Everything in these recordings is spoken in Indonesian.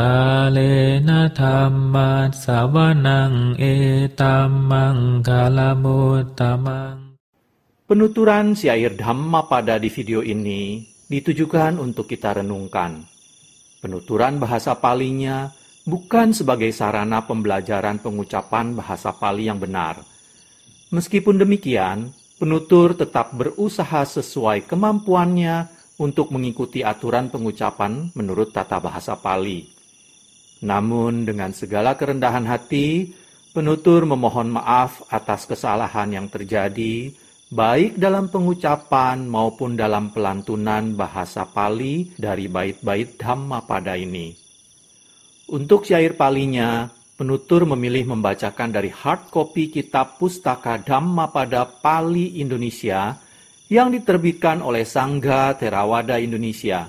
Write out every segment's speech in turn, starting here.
กาเลนะธรรมัสสวนังเอตัมมังคาลมุตตมัง e Penuturan si air Dhamma pada di video ini ditujukan untuk kita renungkan. Penuturan bahasa palinya bukan sebagai sarana pembelajaran pengucapan bahasa pali yang benar. Meskipun demikian, penutur tetap berusaha sesuai kemampuannya untuk mengikuti aturan pengucapan menurut tata bahasa pali. Namun dengan segala kerendahan hati, penutur memohon maaf atas kesalahan yang terjadi, baik dalam pengucapan maupun dalam pelantunan bahasa Pali dari bait-bait Dhamma pada ini. Untuk syair palinya, penutur memilih membacakan dari hard copy kitab pustaka Dhamma pada Pali Indonesia yang diterbitkan oleh Sangga Terawada Indonesia.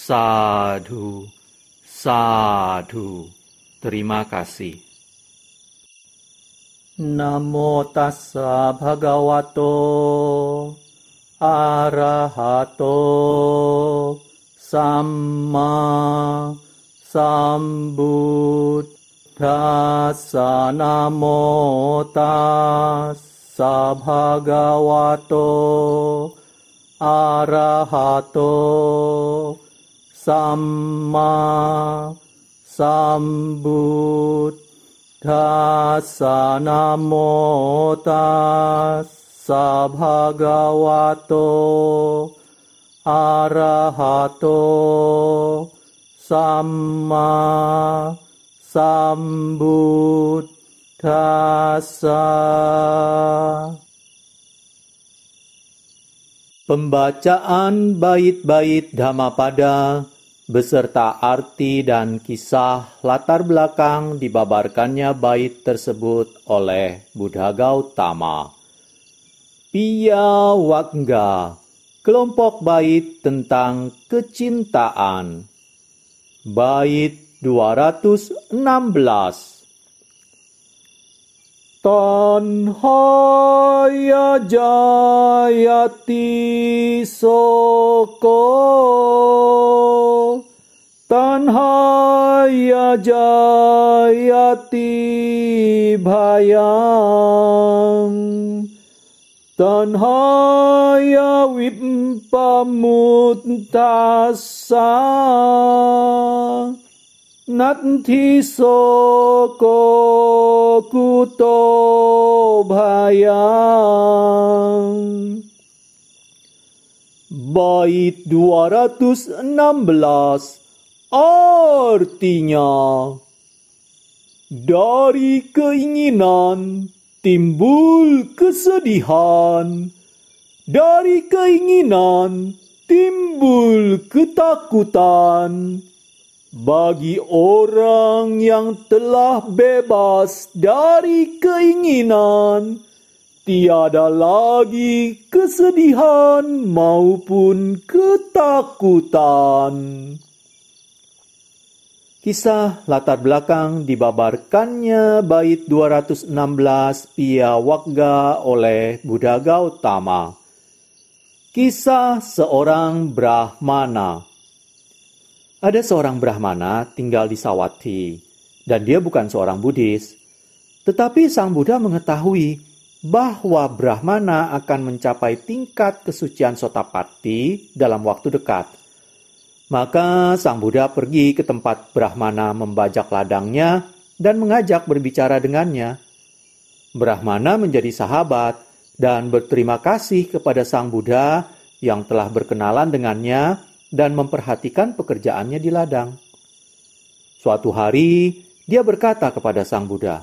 Sadhu, sadhu, terima kasih. Namo tassa bhagavato arahato sambut sambuddhassa namo tassa bhagavato arahato sama Sambut Namo Mota Sabhagawato Arahato Sama Sambuddhassa Pembacaan bait-bait Dhammapada beserta arti dan kisah latar belakang dibabarkannya bait tersebut oleh Buddha Gautama. Pia Wagga, kelompok bait tentang kecintaan. Bait 216 Tanhaya Jayati Soko Tanhaya Jayati Bhayam Tanhaya Vipamuttasam Nanti soko kuto bayang Bait 216 artinya Dari keinginan timbul kesedihan Dari keinginan timbul ketakutan bagi orang yang telah bebas dari keinginan, tiada lagi kesedihan maupun ketakutan. Kisah latar belakang dibabarkannya bait 216 Pia Wakga oleh Buddha Gautama. Kisah seorang Brahmana ada seorang Brahmana tinggal di Sawati, dan dia bukan seorang Buddhis. Tetapi Sang Buddha mengetahui bahwa Brahmana akan mencapai tingkat kesucian Sotapati dalam waktu dekat. Maka Sang Buddha pergi ke tempat Brahmana membajak ladangnya dan mengajak berbicara dengannya. Brahmana menjadi sahabat dan berterima kasih kepada Sang Buddha yang telah berkenalan dengannya dan memperhatikan pekerjaannya di ladang. Suatu hari, dia berkata kepada Sang Buddha,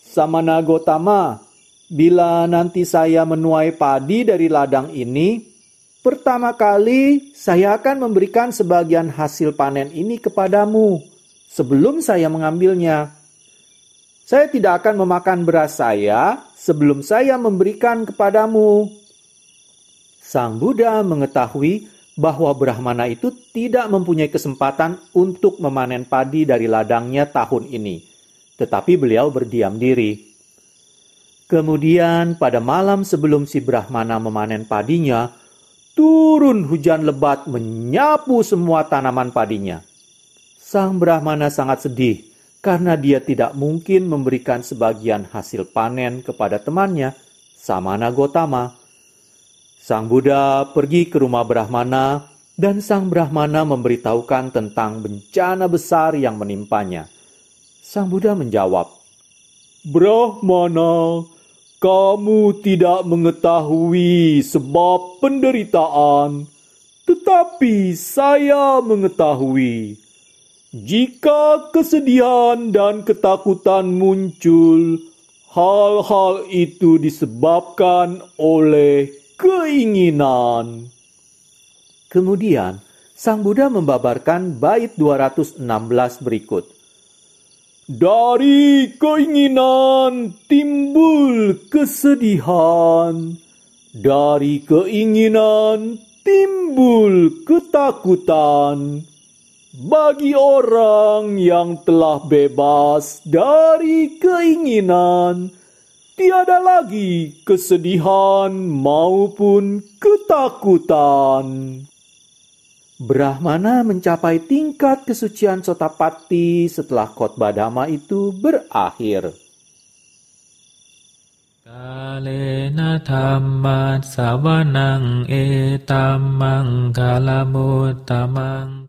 Samana Gotama, bila nanti saya menuai padi dari ladang ini, pertama kali saya akan memberikan sebagian hasil panen ini kepadamu sebelum saya mengambilnya. Saya tidak akan memakan beras saya sebelum saya memberikan kepadamu. Sang Buddha mengetahui bahwa Brahmana itu tidak mempunyai kesempatan untuk memanen padi dari ladangnya tahun ini, tetapi beliau berdiam diri. Kemudian pada malam sebelum si Brahmana memanen padinya, turun hujan lebat menyapu semua tanaman padinya. Sang Brahmana sangat sedih karena dia tidak mungkin memberikan sebagian hasil panen kepada temannya, Samana Gotama Sang Buddha pergi ke rumah Brahmana dan sang Brahmana memberitahukan tentang bencana besar yang menimpanya. Sang Buddha menjawab, Brahmana, kamu tidak mengetahui sebab penderitaan, tetapi saya mengetahui. Jika kesedihan dan ketakutan muncul, hal-hal itu disebabkan oleh keinginan. Kemudian, Sang Buddha membabarkan bait 216 berikut. Dari keinginan timbul kesedihan. Dari keinginan timbul ketakutan. Bagi orang yang telah bebas dari keinginan, tiada lagi kesedihan maupun ketakutan. Brahmana mencapai tingkat kesucian Sotapati setelah khotbah dhamma itu berakhir. Kalena dhammat sawanang etamang kalamutamang